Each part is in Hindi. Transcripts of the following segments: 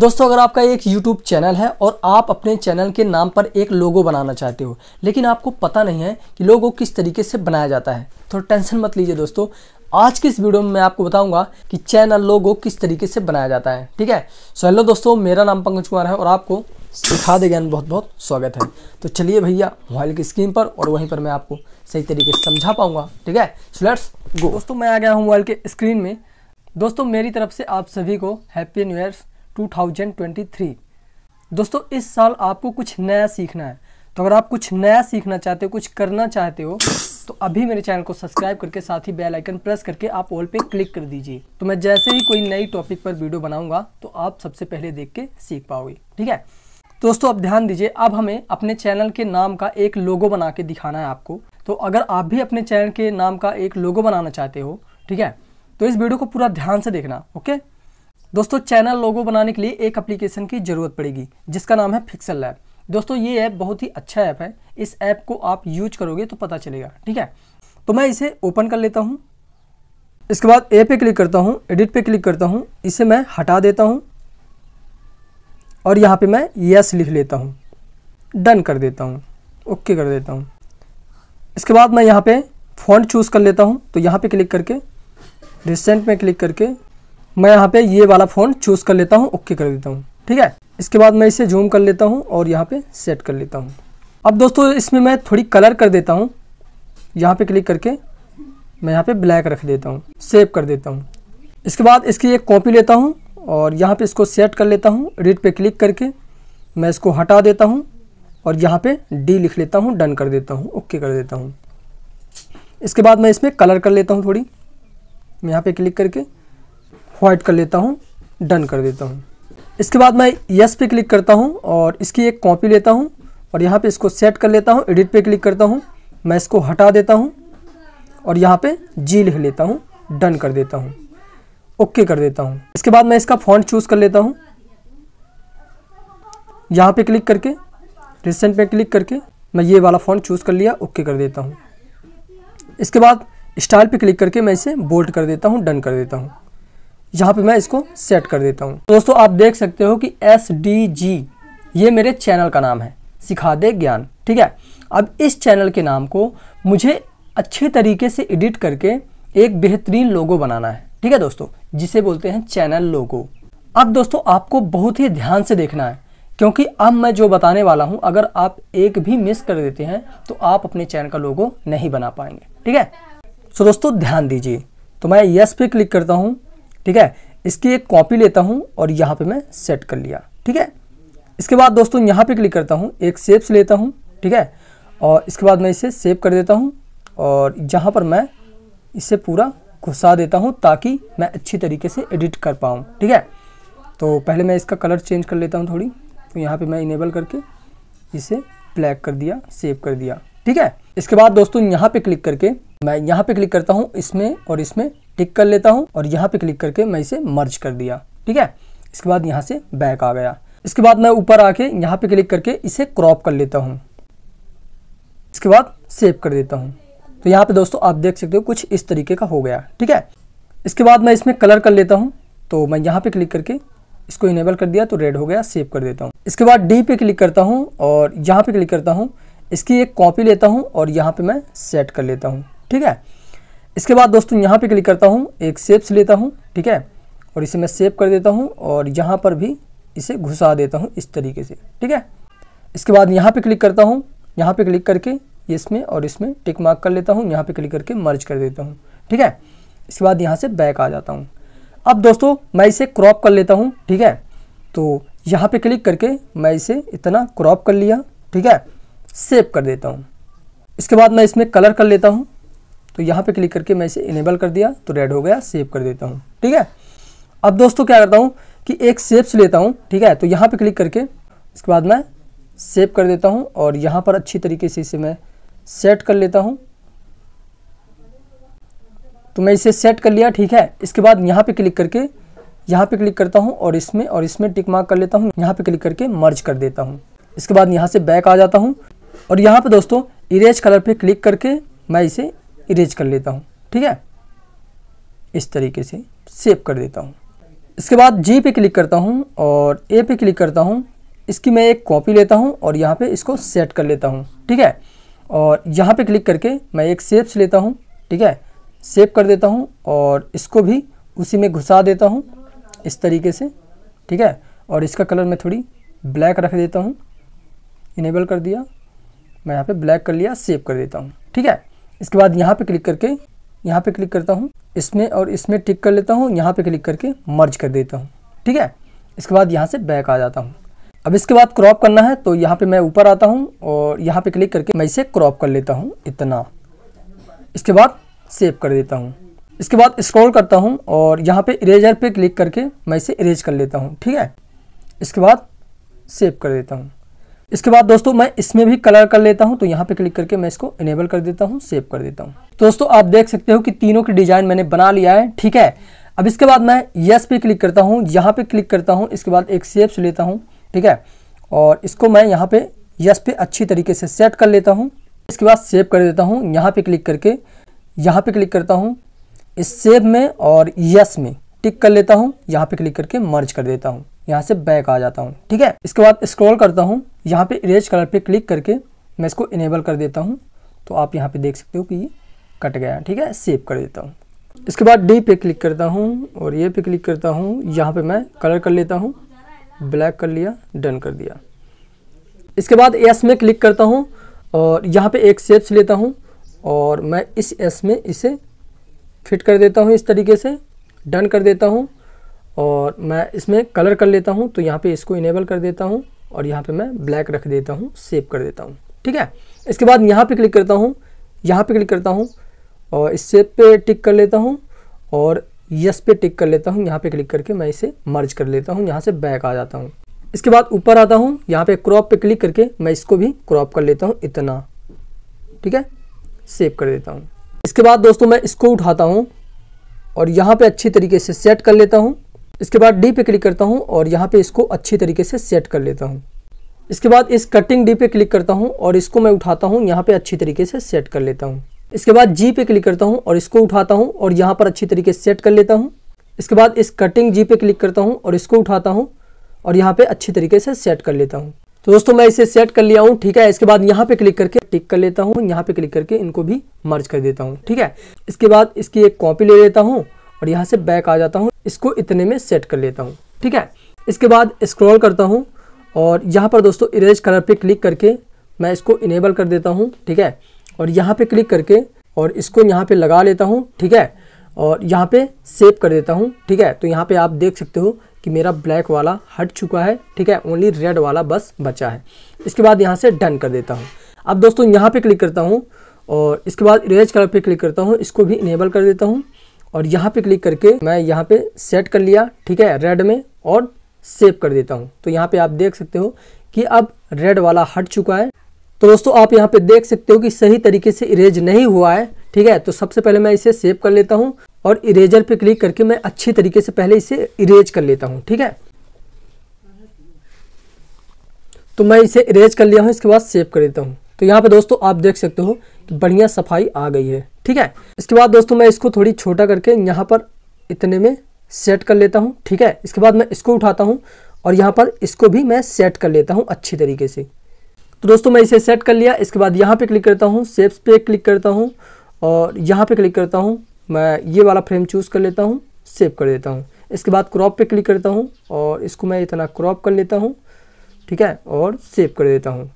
दोस्तों अगर आपका एक YouTube चैनल है और आप अपने चैनल के नाम पर एक लोगो बनाना चाहते हो लेकिन आपको पता नहीं है कि लोगो किस तरीके से बनाया जाता है तो टेंशन मत लीजिए दोस्तों आज की इस वीडियो में मैं आपको बताऊंगा कि चैनल लोगो किस तरीके से बनाया जाता है ठीक है सो हेलो दोस्तों मेरा नाम पंकज कुमार है और आपको सिखा दे ज्ञान बहुत बहुत स्वागत है तो चलिए भैया मोबाइल की स्क्रीन पर और वहीं पर मैं आपको सही तरीके से समझा पाऊंगा ठीक है सो लेट्स गो दोस्तों मैं आ गया हूँ मोबाइल के स्क्रीन में दोस्तों मेरी तरफ से आप सभी को हैप्पी न्यू ईयर्स 2023 दोस्तों इस साल आपको कुछ नया सीखना है तो अगर आप कुछ नया सीखना चाहते हो कुछ करना चाहते हो तो अभी मेरे चैनल को सब्सक्राइब करके साथ ही बेल आइकन प्रेस करके आप ऑल पे क्लिक कर दीजिए तो मैं जैसे ही कोई नई टॉपिक पर वीडियो बनाऊंगा तो आप सबसे पहले देख के सीख पाओगे ठीक है दोस्तों अब ध्यान दीजिए अब हमें अपने चैनल के नाम का एक लोगो बना के दिखाना है आपको तो अगर आप भी अपने चैनल के नाम का एक लोगो बनाना चाहते हो ठीक है तो इस वीडियो को पूरा ध्यान से देखना ओके दोस्तों चैनल लोगो बनाने के लिए एक एप्लीकेशन की ज़रूरत पड़ेगी जिसका नाम है फिक्सल लैब दोस्तों ये ऐप बहुत ही अच्छा ऐप है इस ऐप को आप यूज करोगे तो पता चलेगा ठीक है तो मैं इसे ओपन कर लेता हूँ इसके बाद ए पे क्लिक करता हूँ एडिट पे क्लिक करता हूँ इसे मैं हटा देता हूँ और यहाँ पे मैं यस लिख लेता हूँ डन कर देता हूँ ओके कर देता हूँ इसके बाद मैं यहाँ पे फॉन्ट चूज़ कर लेता हूँ तो यहाँ पे क्लिक करके रिसेंट में क्लिक करके मैं यहाँ पे ये वाला फ़ोन चूज़ कर लेता हूँ ओके कर देता हूँ ठीक है इसके बाद मैं इसे जूम कर लेता हूँ और यहाँ पे सेट कर लेता हूँ अब दोस्तों इसमें मैं थोड़ी कलर कर देता हूँ यहाँ पे क्लिक करके मैं यहाँ पे ब्लैक रख देता हूँ सेव कर देता हूँ इसके बाद इसकी एक कॉपी लेता हूँ और यहाँ पे इसको सेट कर लेता हूँ एडिट पे क्लिक करके मैं इसको हटा देता हूँ और यहाँ पे डी लिख लेता हूँ डन कर देता हूँ ओके कर देता हूँ इसके बाद मैं इसमें कलर कर लेता हूँ थोड़ी मैं यहाँ पे क्लिक करके व्हाइट कर लेता हूँ डन कर देता हूँ इसके बाद मैं यस पे क्लिक करता हूँ और इसकी एक कॉपी लेता हूँ और यहाँ पे इसको सेट कर लेता हूँ एडिट पे क्लिक करता हूँ मैं इसको हटा देता हूँ और यहाँ पे जी लिख लेता हूँ डन कर देता हूँ ओके कर देता हूँ इसके बाद मैं इसका फॉन्ट चूज़ कर लेता हूँ यहाँ पे क्लिक करके रिसेंट पे क्लिक करके मैं ये वाला फॉन्ट चूज़ कर लिया ओके कर देता हूँ इसके बाद स्टाइल पे क्लिक करके मैं इसे बोल्ट कर देता हूँ डन कर देता हूँ यहाँ पे मैं इसको सेट कर देता हूँ दोस्तों आप देख सकते हो कि एस डी जी ये मेरे चैनल का नाम है सिखा दे ज्ञान ठीक है अब इस चैनल के नाम को मुझे अच्छे तरीके से एडिट करके एक बेहतरीन लोगो बनाना है ठीक है दोस्तों जिसे बोलते हैं चैनल लोगो अब दोस्तों आपको बहुत ही ध्यान से देखना है क्योंकि अब मैं जो बताने वाला हूँ अगर आप एक भी मिस कर देते हैं तो आप अपने चैनल का लोगो नहीं बना पाएंगे ठीक है सो दोस्तों ध्यान दीजिए तो मैं यस पे क्लिक करता हूँ ठीक है इसकी एक कॉपी लेता हूँ और यहाँ पे मैं सेट कर लिया ठीक है इसके बाद दोस्तों यहाँ पे क्लिक करता हूँ एक सेप्स लेता हूँ ठीक है और इसके बाद मैं इसे सेव कर देता हूँ और यहां पर मैं इसे पूरा घुसा देता हूँ ताकि मैं अच्छी तरीके से एडिट कर पाऊँ ठीक है तो पहले मैं इसका कलर चेंज कर लेता हूँ थोड़ी तो यहाँ पर मैं इनेबल करके इसे ब्लैक कर दिया सेव कर दिया ठीक है इसके बाद दोस्तों यहाँ पर क्लिक करके मैं यहाँ पे क्लिक करता हूँ इसमें और इसमें टिक कर लेता हूँ और यहाँ पे क्लिक करके मैं इसे मर्ज कर दिया ठीक है इसके बाद यहाँ से बैक आ गया इसके बाद मैं ऊपर आके यहाँ पे क्लिक करके इसे क्रॉप कर लेता हूँ इसके बाद सेव कर देता हूँ तो यहाँ पे दोस्तों आप देख सकते हो कुछ इस तरीके का हो गया ठीक है इसके बाद मैं इसमें कलर कर लेता हूँ तो मैं यहाँ पे क्लिक करके इसको इनेबल कर दिया तो रेड हो गया सेव कर देता हूँ इसके बाद डी पे क्लिक करता हूँ और यहाँ पे क्लिक करता हूँ इसकी एक कॉपी लेता हूँ और यहाँ पे मैं सेट कर लेता हूँ ठीक है इसके बाद दोस्तों यहाँ पे क्लिक करता हूँ एक सेप्स लेता हूँ ठीक है और इसे मैं सेव कर देता हूँ और यहाँ पर भी इसे घुसा देता हूँ इस तरीके से ठीक है इसके बाद यहाँ पे क्लिक करता हूँ यहाँ पे क्लिक करके इसमें और इसमें टिक मार्क कर लेता हूँ यहाँ पे क्लिक करके मर्ज कर देता हूँ ठीक है इसके बाद यहाँ से बैक आ जाता हूँ अब दोस्तों मैं इसे क्रॉप कर लेता हूँ ठीक है तो यहाँ पे क्लिक करके मैं इसे इतना क्रॉप कर लिया ठीक है सेव कर देता हूँ इसके बाद मैं इसमें कलर कर लेता हूँ तो यहाँ पे क्लिक करके मैं इसे इनेबल कर दिया तो रेड हो गया सेव कर देता हूँ ठीक है अब दोस्तों क्या करता हूँ कि एक सेप्स लेता हूँ ठीक है तो यहाँ पे क्लिक करके इसके बाद मैं सेव कर देता हूँ और यहाँ पर अच्छी तरीके से इसे मैं सेट कर लेता हूँ तो मैं इसे सेट कर लिया ठीक है इसके बाद यहाँ पे क्लिक करके यहाँ पे क्लिक करता हूँ और इसमें और इसमें टिक मार्क कर लेता हूँ यहाँ पे क्लिक करके मर्ज कर देता हूँ इसके बाद यहाँ से बैक आ जाता हूँ और यहाँ पे दोस्तों इरेज कलर पे क्लिक करके मैं इसे इरेज कर लेता हूँ ठीक है इस तरीके से सेव कर देता हूँ इसके बाद जी पे क्लिक करता हूँ और ए पे क्लिक करता हूँ इसकी मैं एक कॉपी लेता हूँ और यहाँ पे इसको सेट कर लेता हूँ ठीक है और यहाँ पे क्लिक करके मैं एक सेप्स लेता हूँ ठीक है सेव कर देता हूँ और इसको भी उसी में घुसा देता हूँ इस तरीके से ठीक है और इसका कलर मैं थोड़ी ब्लैक रख देता हूँ इनेबल कर दिया मैं यहाँ पर ब्लैक कर लिया सेव कर देता हूँ ठीक है इसके बाद यहाँ पे क्लिक करके यहाँ पे क्लिक करता हूँ इसमें और इसमें टिक कर लेता हूँ यहाँ पे क्लिक करके मर्ज कर देता हूँ ठीक है इसके बाद यहाँ से बैक आ जाता हूँ अब इसके बाद क्रॉप करना है तो यहाँ पे मैं ऊपर आता हूँ और यहाँ पे क्लिक करके मैं इसे क्रॉप कर लेता हूँ इतना इसके बाद सेव कर देता हूँ इसके बाद स्क्रॉल करता हूँ और यहाँ पे इरेजर पे क्लिक करके मैं इसे इरेज कर लेता हूँ ठीक है इसके बाद सेव कर देता हूँ इसके बाद दोस्तों मैं इसमें भी कलर कर लेता हूं तो यहाँ पे क्लिक करके मैं इसको इनेबल कर देता हूँ सेव कर देता हूँ तो दोस्तों आप देख सकते हो कि तीनों की डिजाइन मैंने बना लिया है ठीक है अब इसके बाद मैं यस पे क्लिक करता हूँ यहाँ पे क्लिक करता हूँ इसके बाद एक से लेता हूँ ठीक है और इसको मैं यहाँ पे यस पे अच्छी तरीके से सेट कर लेता हूँ इसके बाद सेव कर देता हूँ यहाँ पे क्लिक करके यहाँ पे क्लिक करता हूँ इस सेब में और यस में टिक कर लेता हूँ यहाँ पे क्लिक करके मर्ज कर देता हूँ यहाँ से बैक आ जाता हूँ ठीक है इसके बाद स्क्रॉल करता हूँ यहाँ पे इरेज कलर पे क्लिक करके मैं इसको इनेबल कर देता हूँ तो आप यहाँ पे देख सकते हो कि कट गया ठीक है सेव कर देता हूँ इसके बाद डी पे क्लिक करता हूँ और ये पे क्लिक करता हूँ यहाँ पे मैं कलर कर लेता हूँ ब्लैक कर लिया डन कर दिया इसके बाद एस में क्लिक करता हूँ और यहाँ पर एक सेप्स लेता हूँ और मैं इस एस में इसे फिट कर देता हूँ इस तरीके से डन कर देता हूँ और मैं इसमें कलर कर लेता हूँ तो यहाँ पे इसको इनेबल कर देता हूँ और यहाँ पे मैं ब्लैक रख देता हूँ सेव कर देता हूँ ठीक है इसके बाद यहाँ पे क्लिक करता हूँ यहाँ पे क्लिक करता हूँ और इस सेब पे टिक कर लेता हूँ और यस पे टिक कर लेता हूँ यहाँ पे क्लिक करके मैं इसे मर्ज कर लेता हूँ यहाँ से बैक आ जाता हूँ इसके बाद ऊपर आता हूँ यहाँ पे क्रॉप पे क्लिक करके मैं इसको भी क्रॉप कर लेता हूँ इतना ठीक है सेव कर देता हूँ इसके बाद दोस्तों मैं इसको उठाता हूँ और यहाँ पे अच्छी तरीके से सेट कर लेता हूँ इसके बाद डी पे क्लिक करता हूँ और यहाँ पे इसको अच्छी तरीके से सेट कर लेता हूँ इसके बाद इस कटिंग डी पे क्लिक करता हूँ और इसको मैं उठाता हूँ यहाँ पे अच्छी तरीके से सेट कर लेता हूँ इसके बाद जी पे क्लिक करता हूँ और इसको उठाता हूँ और यहाँ पर अच्छी तरीके से सेट कर लेता हूँ इसके बाद इस कटिंग जी पे क्लिक करता हूँ और इसको उठाता हूँ और यहाँ पे अच्छी तरीके से सेट कर लेता हूँ तो दोस्तों मैं इसे सेट कर लिया हूँ ठीक है इसके बाद यहाँ पे क्लिक करके टिक कर लेता हूँ यहाँ पे क्लिक करके इनको भी मर्ज कर देता हूँ ठीक है इसके बाद इसकी एक कॉपी ले लेता हूँ और यहाँ से बैक आ जाता हूँ इसको इतने में सेट कर लेता हूँ ठीक है इसके बाद स्क्रॉल करता हूँ और यहाँ पर दोस्तों इरेज कलर पे क्लिक करके मैं इसको इनेबल कर देता हूँ ठीक है और यहाँ पे क्लिक करके और इसको यहाँ पे लगा लेता हूँ ठीक है और यहाँ पे सेव कर देता हूँ ठीक है तो यहाँ पे आप देख सकते हो कि मेरा ब्लैक वाला हट चुका है ठीक है ओनली रेड वाला बस बचा है इसके बाद यहाँ से डन कर देता हूँ अब दोस्तों यहाँ पर क्लिक करता हूँ और इसके बाद इरेज कलर पर क्लिक करता हूँ इसको भी इनेबल कर देता हूँ और यहाँ पे क्लिक करके मैं यहाँ पे सेट कर लिया ठीक है रेड में और सेव कर देता हूँ तो यहाँ पे आप देख सकते हो कि अब रेड वाला हट चुका है तो दोस्तों आप यहाँ पे देख सकते हो कि सही तरीके से इरेज नहीं हुआ है ठीक है तो सबसे पहले मैं इसे सेव कर लेता हूँ और इरेजर पे क्लिक करके मैं अच्छी तरीके से पहले इसे इरेज कर लेता हूँ ठीक है तो मैं इसे इरेज कर लिया हूँ इसके बाद सेव कर देता हूँ तो यहाँ पे दोस्तों आप देख सकते हो बढ़िया सफाई आ गई है ठीक है इसके बाद दोस्तों मैं इसको थोड़ी छोटा करके यहाँ पर इतने में सेट कर लेता हूँ ठीक है इसके बाद मैं इसको उठाता हूँ और यहाँ पर इसको भी मैं सेट कर लेता हूँ अच्छी तरीके से तो दोस्तों मैं इसे सेट कर लिया इसके बाद यहाँ पे क्लिक करता हूँ सेप्स पे क्लिक करता हूँ और यहाँ पे क्लिक करता हूँ मैं ये वाला फ्रेम चूज़ कर लेता हूँ सेव कर देता हूँ इसके बाद क्रॉप पे क्लिक करता हूँ और इसको मैं इतना क्रॉप कर लेता हूँ ठीक है और सेव कर देता हूँ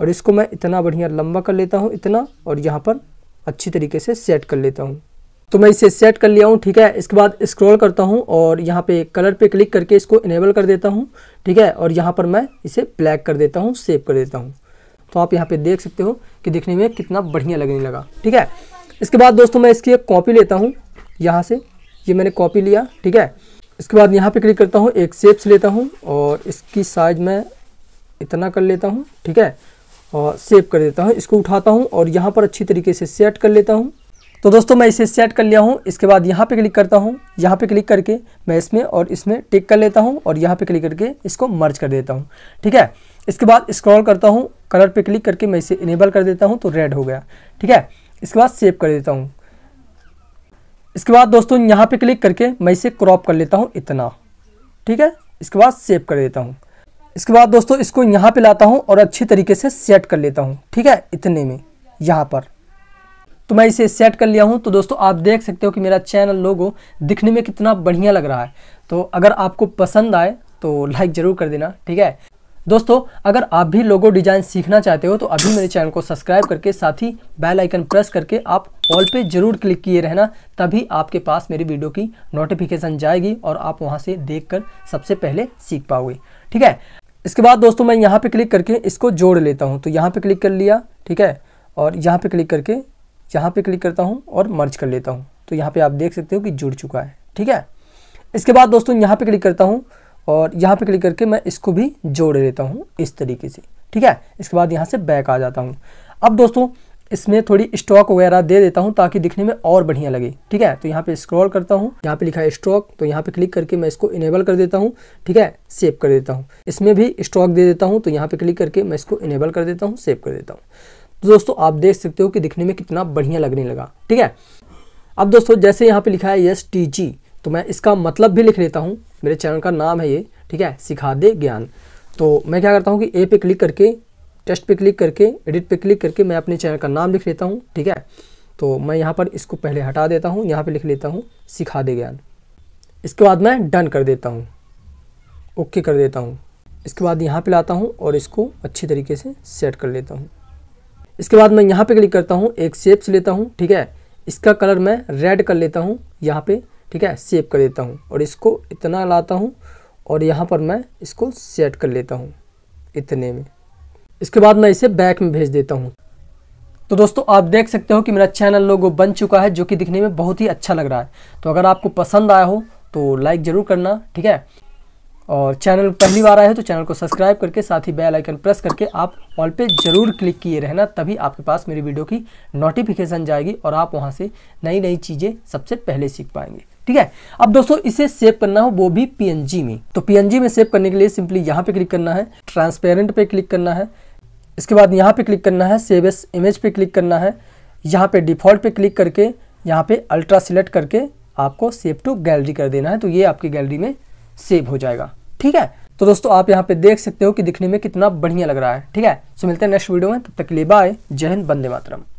और इसको मैं इतना बढ़िया लंबा कर लेता हूँ इतना और यहाँ पर अच्छी तरीके से सेट कर लेता हूँ तो मैं इसे सेट कर लिया हूँ ठीक है इसके बाद स्क्रॉल करता हूँ और यहाँ पे कलर पे क्लिक करके इसको इनेबल कर देता हूँ ठीक है और यहाँ पर मैं इसे ब्लैक कर देता हूँ सेव कर देता हूँ तो आप यहाँ पे देख सकते हो कि दिखने में कितना बढ़िया लगने लगा ठीक है इसके बाद दोस्तों मैं इसकी एक कॉपी लेता हूँ यहाँ से ये मैंने कॉपी लिया ठीक है इसके बाद यहाँ पर क्लिक करता हूँ एक सेप्स लेता हूँ और इसकी साइज मैं इतना कर लेता हूँ ठीक है सेव कर देता हूँ इसको उठाता हूँ और यहाँ पर अच्छी तरीके से सेट कर लेता हूँ तो दोस्तों मैं इसे सेट कर लिया हूँ इसके बाद यहाँ पे क्लिक करता हूँ यहाँ पे क्लिक करके मैं इसमें और इसमें टिक कर लेता हूँ और यहाँ पे क्लिक करके इसको मर्ज कर देता हूँ ठीक है इसके बाद स्क्रॉल करता हूँ कलर पे क्लिक करके मैं इसे इनेबल कर देता हूँ तो रेड हो गया ठीक है इसके बाद सेव कर देता हूँ इसके बाद दोस्तों यहाँ पर क्लिक करके मैं इसे क्रॉप कर लेता हूँ इतना ठीक है इसके बाद सेव कर देता हूँ इसके बाद दोस्तों इसको यहाँ पे लाता हूँ और अच्छी तरीके से सेट कर लेता हूँ ठीक है इतने में यहाँ पर तो मैं इसे सेट कर लिया हूँ तो दोस्तों आप देख सकते हो कि मेरा चैनल लोगो दिखने में कितना बढ़िया लग रहा है तो अगर आपको पसंद आए तो लाइक ज़रूर कर देना ठीक है दोस्तों अगर आप भी लोगो डिज़ाइन सीखना चाहते हो तो अभी मेरे चैनल को सब्सक्राइब करके साथ ही बेल आइकन प्रेस करके आप ऑल पे जरूर क्लिक किए रहना तभी आपके पास मेरी वीडियो की नोटिफिकेशन जाएगी और आप वहाँ से देखकर सबसे पहले सीख पाओगे ठीक है इसके बाद दोस्तों मैं यहाँ पे क्लिक करके इसको जोड़ लेता हूँ तो यहाँ पे क्लिक कर लिया ठीक है और यहाँ पे क्लिक करके यहाँ पे क्लिक करता हूँ और मर्ज कर लेता हूँ तो यहाँ पे आप देख सकते हो कि जुड़ चुका है ठीक है इसके बाद दोस्तों यहाँ पे क्लिक करता हूँ और यहाँ पे क्लिक करके मैं इसको भी जोड़ लेता हूँ इस तरीके से ठीक है इसके बाद यहाँ से बैक आ जाता हूँ अब दोस्तों इसमें थोड़ी स्टॉक वगैरह दे देता हूँ ताकि दिखने में और बढ़िया लगे ठीक है तो यहाँ पे स्क्रॉल करता हूँ यहाँ पे लिखा है स्टॉक तो यहाँ पे क्लिक करके मैं इसको इनेबल कर देता हूँ ठीक है सेव कर देता हूँ इसमें भी स्टॉक दे देता हूँ तो यहाँ पे क्लिक करके मैं इसको इनेबल कर देता हूँ सेव कर देता हूँ तो दोस्तों आप देख सकते हो कि दिखने में कितना बढ़िया लगने लगा ठीक है अब दोस्तों जैसे यहाँ पे लिखा है यस टी जी तो मैं इसका मतलब भी लिख लेता हूँ मेरे चैनल का नाम है ये ठीक है सिखा दे ज्ञान तो मैं क्या करता हूँ कि ए पे क्लिक करके टेस्ट पे क्लिक करके एडिट पे क्लिक करके मैं अपने चैनल का नाम लिख लेता हूँ ठीक है तो मैं यहाँ पर इसको पहले हटा देता हूँ यहाँ पर लिख लेता हूँ सिखा दे ज्ञान इसके बाद मैं डन कर देता हूँ ओके कर देता हूँ इसके बाद यहाँ पे लाता हूँ और इसको अच्छे तरीके से सेट कर लेता हूँ इसके बाद मैं यहाँ पर क्लिक करता हूँ एक सेप्स लेता हूँ ठीक है इसका कलर मैं रेड कर लेता हूँ यहाँ पर ठीक है सेव कर देता हूँ और इसको इतना लाता हूँ और यहाँ पर मैं इसको सेट कर लेता हूँ इतने में इसके बाद मैं इसे बैक में भेज देता हूँ तो दोस्तों आप देख सकते हो कि मेरा चैनल लोगो बन चुका है जो कि दिखने में बहुत ही अच्छा लग रहा है तो अगर आपको पसंद आया हो तो लाइक ज़रूर करना ठीक है और चैनल पहली बार आए हो तो चैनल को सब्सक्राइब करके साथ ही बेल आइकन प्रेस करके आप ऑल पे ज़रूर क्लिक किए रहना तभी आपके पास मेरी वीडियो की नोटिफिकेशन जाएगी और आप वहाँ से नई नई चीज़ें सबसे पहले सीख पाएंगे ठीक है अब दोस्तों इसे सेव करना हो वो भी पीएनजी में तो पीएनजी में सेव करने के लिए सिंपली यहाँ पे क्लिक करना है ट्रांसपेरेंट पे क्लिक करना है इसके बाद यहाँ पे क्लिक करना है सेव एस इमेज पे क्लिक करना है यहाँ पे डिफॉल्ट पे क्लिक करके यहाँ पे अल्ट्रा सिलेक्ट करके आपको सेव टू गैलरी कर देना है तो ये आपकी गैलरी में सेव हो जाएगा ठीक है तो दोस्तों आप यहाँ पे देख सकते हो कि दिखने में कितना बढ़िया लग रहा है ठीक है सो तो मिलते हैं नेक्स्ट वीडियो में तब तक ले लिए बाय जय हिंद बंदे मातरम